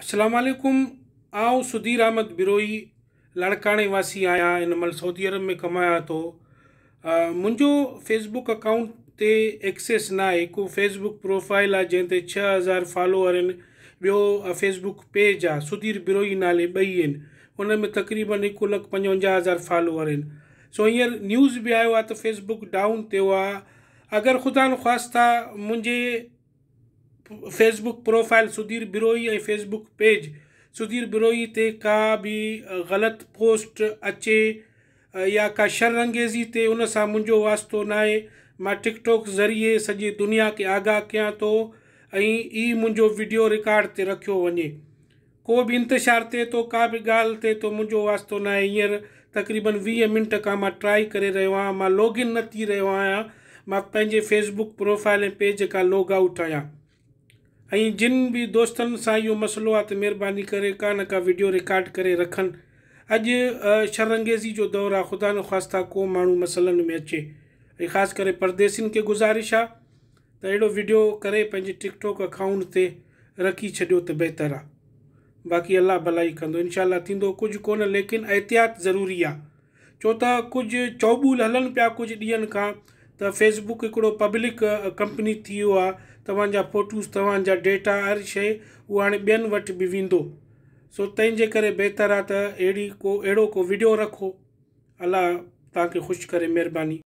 अस्सलाम वालेकुम आउं सुधीर अहमद बिरोई लाड़काणे वासी आहियां हिन महिल सऊदी अरब में कमायां थो मुंहिंजो फेसबुक अकाउंट ते एक्सेस न आहे हिकु फेसबुक प्रोफाइल आहे जंहिं ते छह हज़ार फॉलोअर आहिनि ॿियो फेसबुक पेज आहे सुधीर बिरोई नाले ॿई आहिनि हुन में तक़रीबन हिकु लखु पंजवंजाह हज़ार फॉलोअर आहिनि सो हींअर न्यूज़ बि आयो आहे त फेसबुक डाउन थियो आहे अगरि ख़ुदा न ख़्वास मुंहिंजे फेसबुक प्रोफ़ाइल सुधीर बिरोई ऐं फेसबुक पेज सुधीर बिरोई ते का बि ग़लति पोस्ट अचे या का शरंगेज़ी ते उन सां मुंहिंजो वास्तो न आहे मां टिकटॉक ज़रिए सॼी दुनिया खे आगाह कयां थो ऐं ई मुंहिंजो वीडियो रिकॉड ते रखियो वञे को बि इंतिशार थिए थो का बि ॻाल्हि थिए थो मुंहिंजो वास्तो न आहे हींअर तकरीबन वीह मिंट खां मां ट्राई करे रहियो आहियां मां लॉगिन न थी रहियो आहियां मां पंहिंजे फेसबुक प्रोफाइल ऐं पेज खां लोग आउट आहियां ऐं जिन बि दोस्तनि सां इहो मसइलो आहे त महिरबानी करे का न का वीडियो रिकॉड करे रखनि अॼु शरंगेज़ी जो दौरु आहे ख़ुदा न ख़्वास्ता को माण्हू मसलनि में अचे ऐं ख़ासि करे परदेसिन खे गुज़ारिश आहे त अहिड़ो वीडियो करे पंहिंजे टिकटॉक अकाउंट ते रखी छॾियो त बहितरु आहे बाक़ी अलाह भलाई कंदो इनशा थींदो कुझु कोन लेकिन एहतियात ज़रूरी आहे छो त कुझु चौबूल हलनि पिया कुझु ॾींहनि खां त फेसबुक हिकिड़ो पब्लिक कंपनी थी वियो आहे तव्हांजा फ़ोटूस तव्हांजा डेटा हर शइ उहो हाणे ॿियनि वटि बि वेंदो सो तंहिंजे करे बहितरु आहे त अहिड़ी को अहिड़ो को वीडियो रखो अलाह तव्हांखे ख़ुशि करे महिरबानी